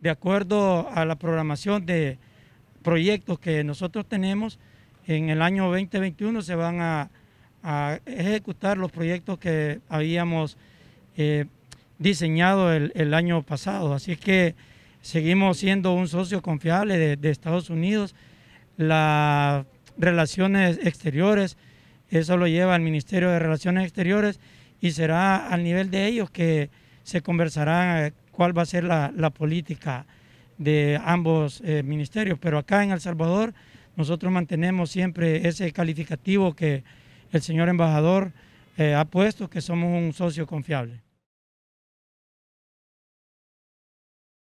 de acuerdo a la programación de proyectos que nosotros tenemos, en el año 2021 se van a, ejecutar los proyectos que habíamos eh, diseñado el, año pasado. Así que seguimos siendo un socio confiable de, de Estados Unidos. Las relaciones exteriores, eso lo lleva al Ministerio de Relaciones Exteriores y será al nivel de ellos que se conversarán cuál va a ser la, política de ambos eh, ministerios. Pero acá en El Salvador nosotros mantenemos siempre ese calificativo que el señor embajador eh, ha puesto, que somos un socio confiable.